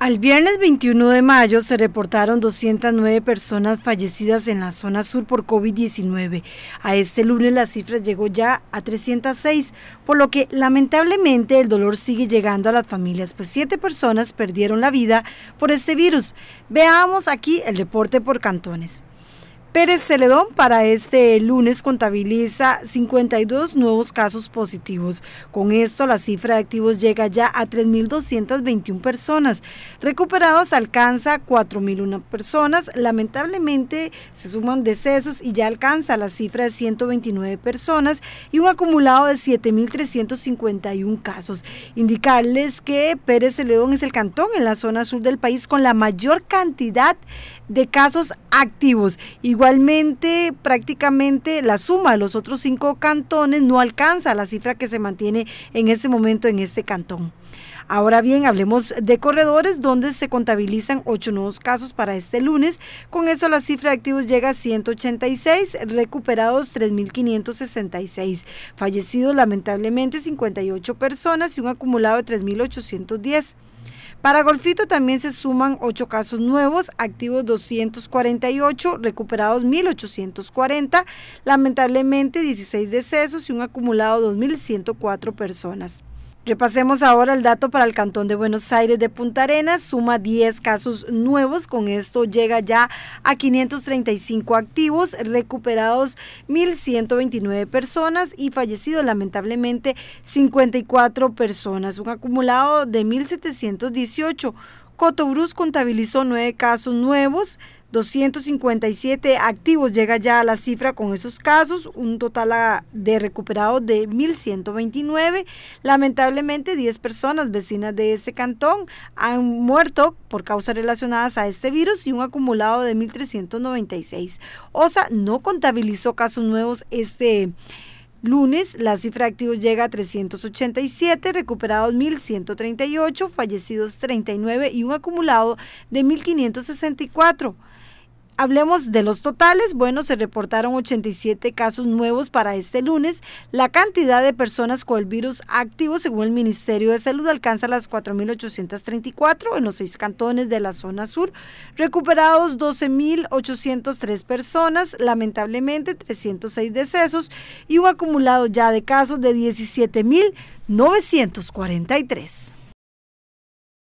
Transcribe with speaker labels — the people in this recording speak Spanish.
Speaker 1: Al viernes 21 de mayo se reportaron 209 personas fallecidas en la zona sur por COVID-19. A este lunes la cifra llegó ya a 306, por lo que lamentablemente el dolor sigue llegando a las familias, pues siete personas perdieron la vida por este virus. Veamos aquí el reporte por cantones. Pérez Celedón para este lunes contabiliza 52 nuevos casos positivos. Con esto, la cifra de activos llega ya a 3.221 personas. Recuperados alcanza 4.001 personas. Lamentablemente, se suman decesos y ya alcanza la cifra de 129 personas y un acumulado de 7.351 casos. Indicarles que Pérez Celedón es el cantón en la zona sur del país con la mayor cantidad de casos activos. Igualmente, prácticamente la suma de los otros cinco cantones no alcanza la cifra que se mantiene en este momento en este cantón. Ahora bien, hablemos de corredores donde se contabilizan ocho nuevos casos para este lunes. Con eso la cifra de activos llega a 186, recuperados 3.566, fallecidos lamentablemente 58 personas y un acumulado de 3.810. Para Golfito también se suman ocho casos nuevos, activos 248, recuperados 1840, lamentablemente 16 decesos y un acumulado 2104 personas. Repasemos ahora el dato para el Cantón de Buenos Aires de Punta Arenas, suma 10 casos nuevos, con esto llega ya a 535 activos, recuperados 1.129 personas y fallecidos lamentablemente 54 personas, un acumulado de 1.718 Cotobruz contabilizó nueve casos nuevos, 257 activos, llega ya a la cifra con esos casos, un total de recuperados de 1.129. Lamentablemente, 10 personas vecinas de este cantón han muerto por causas relacionadas a este virus y un acumulado de 1.396. OSA no contabilizó casos nuevos este Lunes, la cifra de llega a 387, recuperados 1.138, fallecidos 39 y un acumulado de 1.564. Hablemos de los totales. Bueno, se reportaron 87 casos nuevos para este lunes. La cantidad de personas con el virus activo, según el Ministerio de Salud, alcanza las 4.834 en los seis cantones de la zona sur. Recuperados 12.803 personas, lamentablemente 306 decesos y un acumulado ya de casos de 17.943.